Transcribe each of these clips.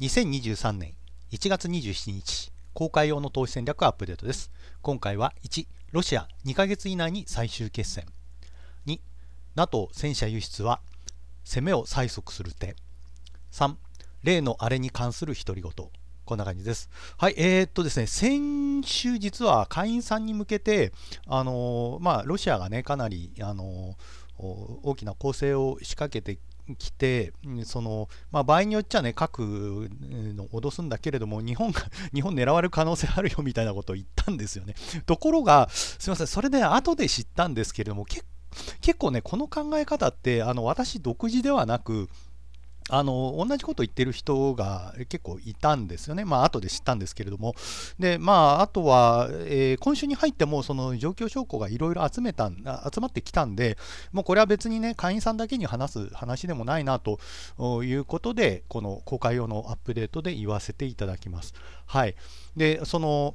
2023年1月27日公開用の投資戦略アップデートです今回は1ロシア2ヶ月以内に最終決戦 2NATO 戦車輸出は攻めを催促する手3例のあれに関する独り言こんな感じです。はい、えー、っとですね、先週実は会員さんに向けて、あのー、まあ、ロシアがね、かなり、あのー、大きな攻勢を仕掛けて来て、そのまあ、場合によっちゃね、核の脅すんだけれども、日本が、日本狙われる可能性あるよみたいなことを言ったんですよね。ところが、すみません、それで後で知ったんですけれども、結構ね、この考え方って、あの私、独自ではなく、あの同じことを言ってる人が結構いたんですよね、まあ後で知ったんですけれども、でまあ、あとは、えー、今週に入ってもその状況証拠がいろいろ集めた集まってきたんで、もうこれは別にね、会員さんだけに話す話でもないなということで、この公開用のアップデートで言わせていただきます。はい、でその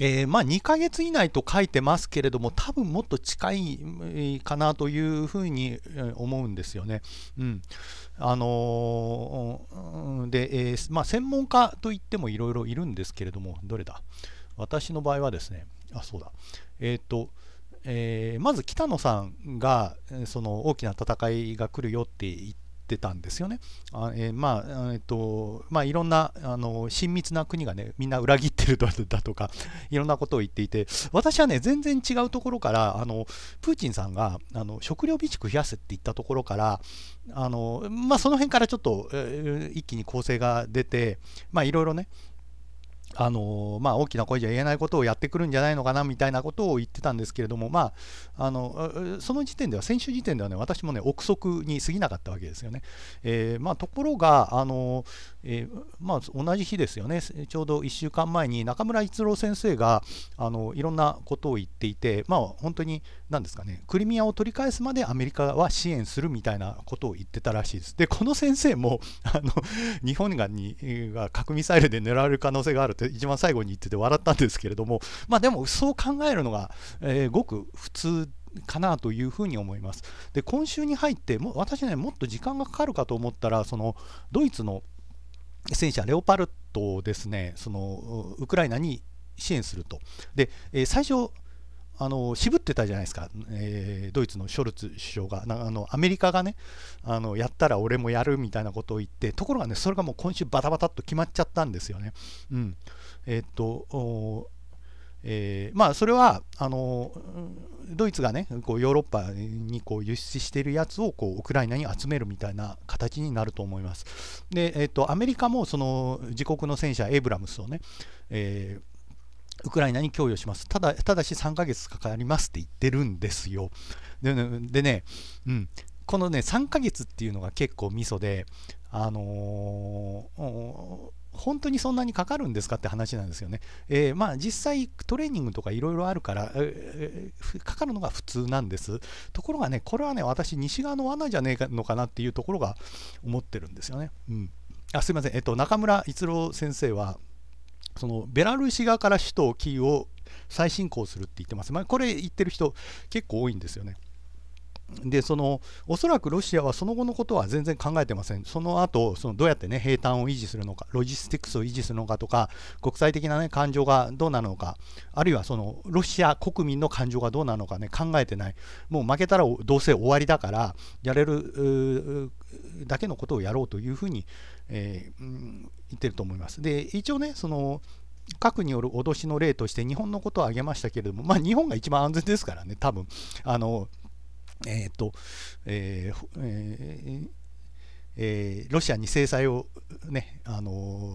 えー、まあ、2ヶ月以内と書いてますけれども、多分もっと近いかなというふうに思うんですよね。うん。あのー、で、えー、まあ、専門家といってもいろいろいるんですけれども、どれだ私の場合はですね、あ、そうだ。えっ、と、えまず北野さんがその大きな戦いが来るよって言って、ったんですよね。あえー、まあ、えー、っとまあ、いろんなあの親密な国がねみんな裏切るだとか、いろんなことを言っていて、私はね、全然違うところから、あのプーチンさんがあの食料備蓄増やせって言ったところから、あのまあ、その辺からちょっと、えー、一気に構成が出て、まあ、いろいろね、あのまあ、大きな声じゃ言えないことをやってくるんじゃないのかなみたいなことを言ってたんですけれども、まあ、あのその時点では、先週時点ではね、私もね、憶測に過ぎなかったわけですよね。えー、まあ、ところが、あのえー、まあ、同じ日ですよね、ちょうど1週間前に中村逸郎先生があのいろんなことを言っていて、まあ、本当に、なんですかね、クリミアを取り返すまでアメリカは支援するみたいなことを言ってたらしいです。で、この先生も、あの日本がにが核ミサイルで狙われる可能性があるって一番最後に言ってて笑ったんですけれども、まあ、でもそう考えるのが、えー、ごく普通かなというふに思います。で今週に入っても私ねもっと時間がかかるかと思ったらそのドイツの戦車レオパルトをですねそのウクライナに支援すると。で、えー、最初あの渋ってたじゃないですか、えー、ドイツのショルツ首相があのアメリカがねあのやったら俺もやるみたいなことを言ってところがねそれがもう今週バタバタっと決まっちゃったんですよね。うん、えー、っとえー、まあそれはあのドイツがねこうヨーロッパにこう輸出しているやつをこうウクライナに集めるみたいな形になると思います。で、えーと、とアメリカもその自国の戦車エイブラムスをね、えーウクライナに供与します。ただ、ただし3ヶ月かかりますって言ってるんですよ。ででね、うん、このね、3ヶ月っていうのが結構ミソで、あのー、本当にそんなにかかるんですかって話なんですよね。えー、まあ実際トレーニングとかいろいろあるから、えー、かかるのが普通なんです。ところがね、これはね、私、西側の罠じゃねえのかなっていうところが思ってるんですよね。うん、あすいません、えっと、中村逸郎先生は、そのベラルーシ側から首都キーウを再侵攻するって言ってます、まあ、これ言ってる人結構多いんですよね。でそのおそらくロシアはその後のことは全然考えてません、その後そのどうやって、ね、兵坦を維持するのか、ロジスティクスを維持するのかとか、国際的な、ね、感情がどうなのか、あるいはそのロシア国民の感情がどうなのか、ね、考えてない、もう負けたらどうせ終わりだから、やれるだけのことをやろうというふうにえー、うん、言ってると思います。で、一応ね、その、核による脅しの例として日本のことを挙げましたけれども、まあ、日本が一番安全ですからね、多分あのえっ、と、えーえーえー、ロシアに制裁を、ね、あの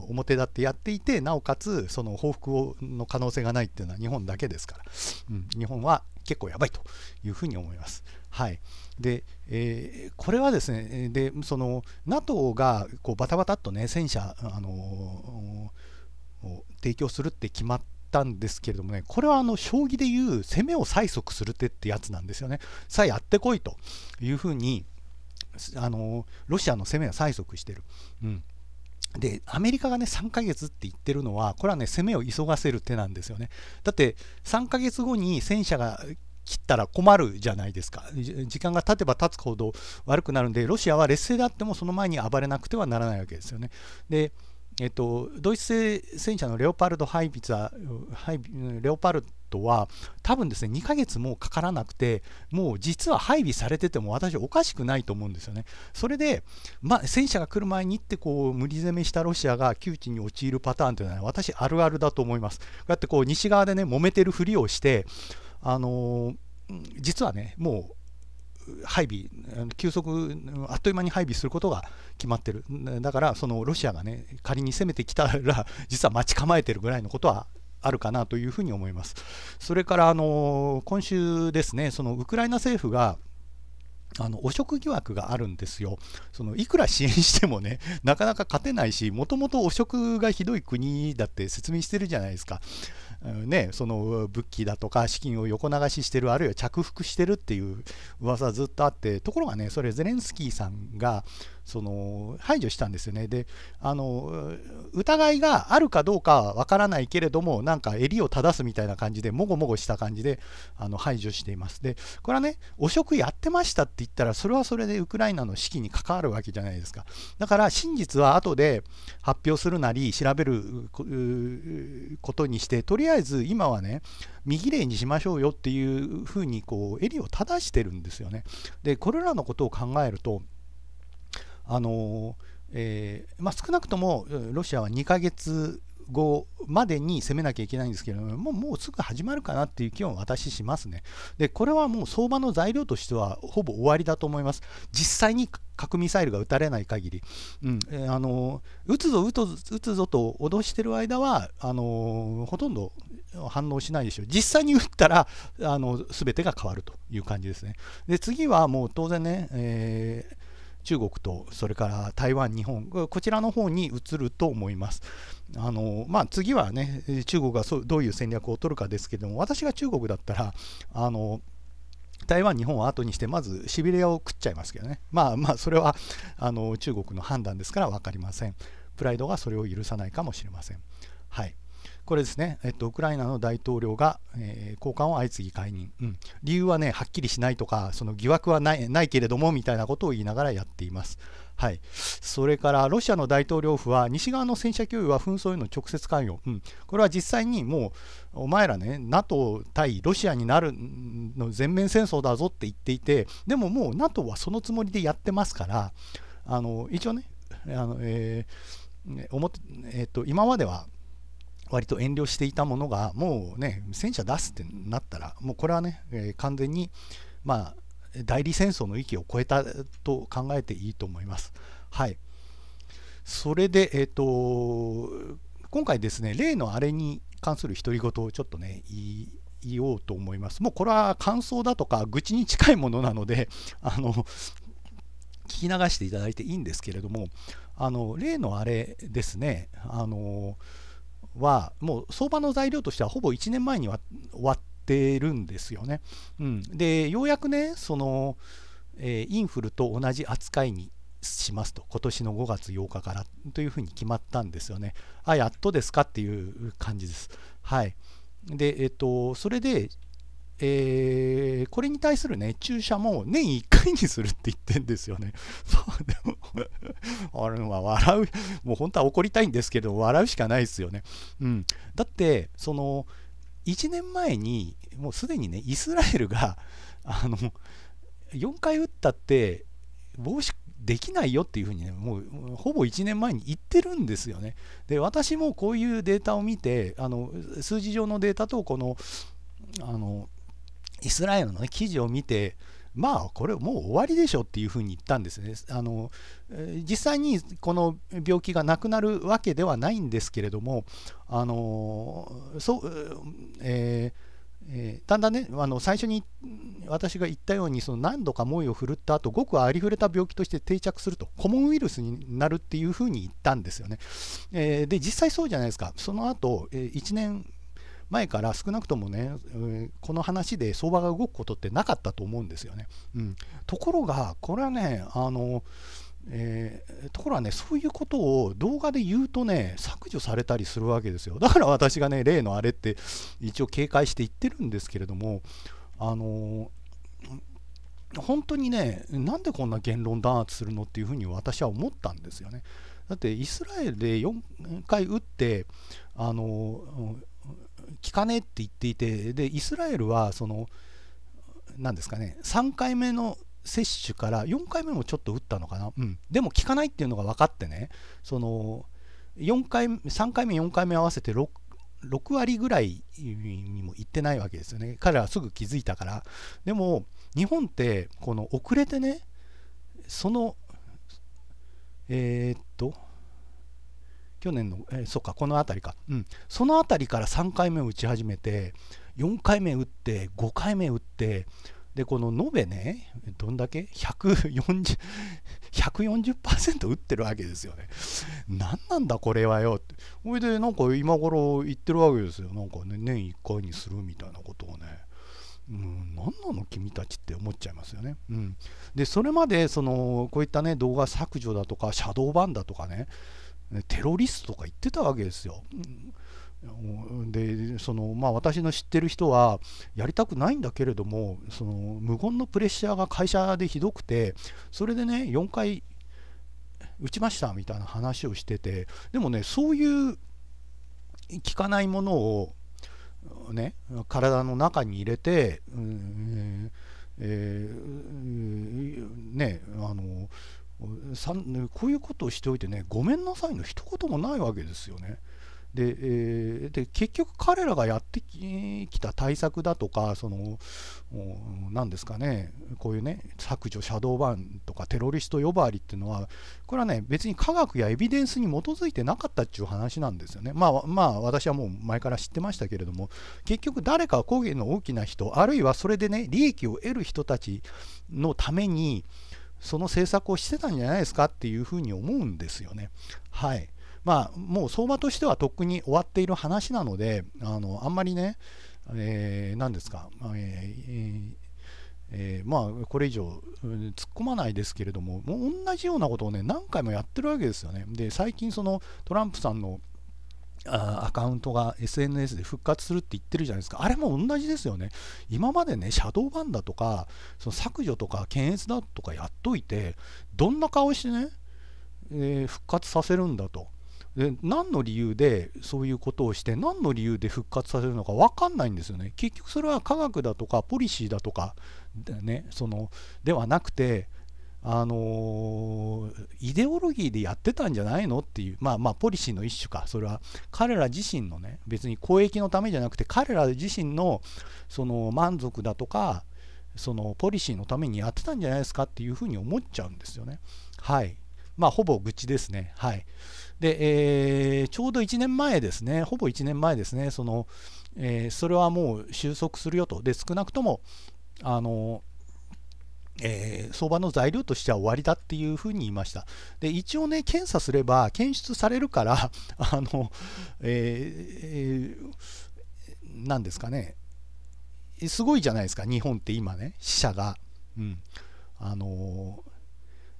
表立ってやっていて、なおかつその報復をの可能性がないっていうのは日本だけですから、うん、日本は結構やばいというふうに思います。はいでえー、これはですねでその NATO がこうバタバタっと、ね、戦車、あのー、提供するって決まったんですけれどもねこれはあの将棋でいう攻めを催促する手ってやつなんですよね。さあやってこいというふうに、あのー、ロシアの攻めは催促してる。うんで、アメリカがね、3ヶ月って言ってるのは、これはね、攻めを急がせる手なんですよね。だって、3ヶ月後に戦車が切ったら困るじゃないですか時間が経てば経つほど悪くなるんでロシアは劣勢であってもその前に暴れなくてはならないわけですよねでえっと、ドイツ製戦車のレオパルドハイビザハイレオパルドは多分ですね2ヶ月もかからなくてもう実は配備されてても私おかしくないと思うんですよねそれで、まあ、戦車が来る前にってこう無理攻めしたロシアが窮地に陥るパターンというのは私あるあるだと思いますってこう西側でね揉めてるふりをしてあの実はねもう配備、急速、あっという間に配備することが決まってる、だからそのロシアがね、仮に攻めてきたら、実は待ち構えてるぐらいのことはあるかなというふうに思います。それから、あの今週ですね、そのウクライナ政府があの汚職疑惑があるんですよそのいくら支援してもね なかなか勝てないしもともと汚職がひどい国だって説明してるじゃないですか、うん、ね、その武器だとか資金を横流ししてるあるいは着服してるっていう噂ずっとあってところがねそれゼレンスキーさんがその排除したんですよね。であの疑いがあるかどうかはわからないけれどもなんか襟を正すみたいな感じでもごもごした感じであの排除しています。でこれはね汚職やってましたって言ったらそれはそれでウクライナの士気に関わるわけじゃないですか。だから真実は後で発表するなり調べることにしてとりあえず今はね右例にしましょうよっていうふうにこう襟を正してるんですよね。でこれらのことを考えるとあのえー、まあ、少なくともロシアは2ヶ月後までに攻めなきゃいけないんですけれども、もうすぐ始まるかなっていう気を私しますね。で、これはもう相場の材料としてはほぼ終わりだと思います。実際に核ミサイルが撃たれない限り、うんえー、あの撃つぞ撃つぞと脅してる間はあのほとんど反応しないでしょう。実際に撃ったらあの全てが変わるという感じですね。で、次はもう当然ね、えー中国とそれから台湾、日本、こちらの方に移ると思います。あのまあ、次はね、中国がどういう戦略を取るかですけども、私が中国だったら、あの台湾、日本を後にして、まずシビリアを食っちゃいますけどね、まあまあ、それはあの中国の判断ですから分かりません。プライドがそれを許さないかもしれません。はいこれですね、えっと、ウクライナの大統領が、えー、高官を相次ぎ解任、うん、理由はね、はっきりしないとか、その疑惑はないないけれどもみたいなことを言いながらやっています。はい、それからロシアの大統領府は西側の戦車供与は紛争への直接関与、うん、これは実際にもうお前らね NATO 対ロシアになるの全面戦争だぞって言っていてでももう NATO はそのつもりでやってますからあの一応ねあの、えー表えー、っと今までは割と遠慮していたものがもうね戦車出すってなったらもうこれはね、えー、完全にまあ代理戦争の域を超えたと考えていいと思います。はい、それで、えーと、今回ですね例のあれに関する独り言をちょっとね言おうと思います。もうこれは感想だとか愚痴に近いものなので あの聞き流していただいていいんですけれどもあの例のあれですねあのはもう相場の材料としてはほぼ1年前には終わってるんですよね。うん、でようやくねその、えー、インフルと同じ扱いにしますと今年の5月8日からというふうに決まったんですよね。あやっとですかっていう感じです。はい。でえっ、とそれでえー、これに対する熱中射も年1回にするって言ってんですよね。そ うでも あれは笑う、もう本当は怒りたいんですけど、笑うしかないですよね。うん。だって、その、1年前に、もうすでにね、イスラエルが、あの、4回打ったって、防止できないよっていうふうにね、もうほぼ1年前に言ってるんですよね。で、私もこういうデータを見て、あの数字上のデータと、この、あのイスラエルの、ね、記事を見て、まあこれもう終わりでしょっていうふうに言ったんですね。あの実際にこの病気がなくなるわけではないんですけれども、あのそうえーえー、だんだんねあの最初に私が言ったようにその何度か猛威を振るった後ごくありふれた病気として定着するとコモンウイルスになるっていうふうに言ったんですよね、えー、で実際そうじゃないですかその後、えー、1年前から少なくともね、この話で相場が動くことってなかったと思うんですよね。うん、ところが、これはね、あの、えー、ところがね、そういうことを動画で言うとね、削除されたりするわけですよ。だから私がね、例のあれって一応警戒して言ってるんですけれども、あの本当にね、なんでこんな言論弾圧するのっていうふうに私は思ったんですよね。だってイスラエルで4回撃って、あの聞かねえって言っていてでイスラエルはその何ですかね3回目の接種から4回目もちょっと打ったのかな、うん、でも効かないっていうのが分かってねその4回3回目4回目合わせて 6, 6割ぐらいにもいってないわけですよね彼らはすぐ気づいたからでも日本ってこの遅れてねそのえー、っと去年の、えー、そっか、この辺りか、うん、その辺りから3回目を打ち始めて、4回目打って、5回目打って、で、この延べね、どんだけ ?140、140%打ってるわけですよね。何なんだこれはよって。ほいで、なんか今頃言ってるわけですよ。なんかね、年1回にするみたいなことをね。うん、何なの君たちって思っちゃいますよね。うん、でそれまでそのこういった、ね、動画削除だとかシャドーバンだとかねテロリストとか言ってたわけですよ。でそのまあ、私の知ってる人はやりたくないんだけれどもその無言のプレッシャーが会社でひどくてそれでね4回打ちましたみたいな話をしててでもねそういう効かないものを、ね、体の中に入れて、うんえー、ねあのこういうことをしておいてねごめんなさいの一言もないわけですよね。で,、えー、で結局彼らがやってきた対策だとかその何ですかねこういうね削除シャドーバンとかテロリスト呼ばわりっていうのはこれはね別に科学やエビデンスに基づいてなかったっていう話なんですよねまあまあ私はもう前から知ってましたけれども結局誰か工芸の大きな人あるいはそれでね利益を得る人たちのためにその政策をしてたんじゃないですかっていうふうに思うんですよね。はい。まあ、もう相場としてはとっくに終わっている話なので、あのあんまりね、えー、何ですか、えーえー、まあこれ以上、うん、突っ込まないですけれども、もう同じようなことをね、何回もやってるわけですよね。で、最近そのトランプさんのあアカウントが SNS で復活するって言ってるじゃないですか。あれも同じですよね。今までね、シャドーバンだとか、その削除とか検閲だとかやっといて、どんな顔してね、えー、復活させるんだと。で何の理由でそういうことをして何の理由で復活させるのか分かんないんですよね結局それは科学だとかポリシーだとか、ね、そのではなくてあのイデオロギーでやってたんじゃないのっていう、まあまあ、ポリシーの一種か、それは彼ら自身のね、別に公益のためじゃなくて、彼ら自身のその満足だとか、そのポリシーのためにやってたんじゃないですかっていうふうに思っちゃうんですよね。はい。まあ、ほぼ愚痴ですね。はい。で、えー、ちょうど1年前ですね、ほぼ1年前ですね、その、えー、それはもう収束するよと。で、少なくとも、あのえー、相場の材料としては終わりだっていうふうに言いました。で一応ね、検査すれば検出されるから、あの、えー、えー、なんですかね、すごいじゃないですか、日本って今ね、死者が。うん。あの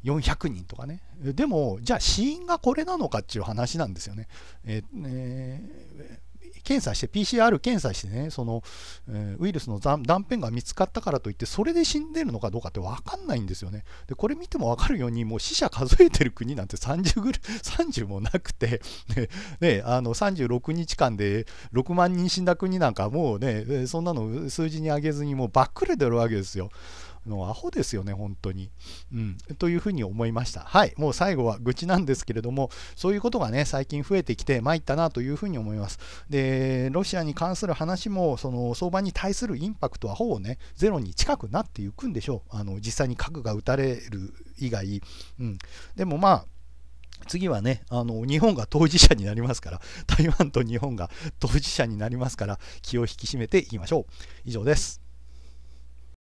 400人とかね。でも、じゃあ死因がこれなのかっていう話なんですよね。えー、えー検査して、PCR 検査してね、その、ウイルスの断片が見つかったからといって、それで死んでるのかどうかって分かんないんですよね。で、これ見ても分かるように、もう死者数えてる国なんて30ぐ30もなくて、ね、ねあの36日間で6万人死んだ国なんか、もうね、そんなの数字に上げずに、もうばっくれてるわけですよ。のアホですよね、本当に。うん、というふうに思いました。はい、もう最後は愚痴なんですけれども、そういうことがね、最近増えてきて、参ったなというふうに思います。で、ロシアに関する話も、その相場に対するインパクトはほぼね、ゼロに近くなっていくんでしょう。あの実際に核が撃たれる以外。うん、でもまあ、次はね、あの、日本が当事者になりますから、台湾と日本が当事者になりますから、気を引き締めていきましょう。以上です。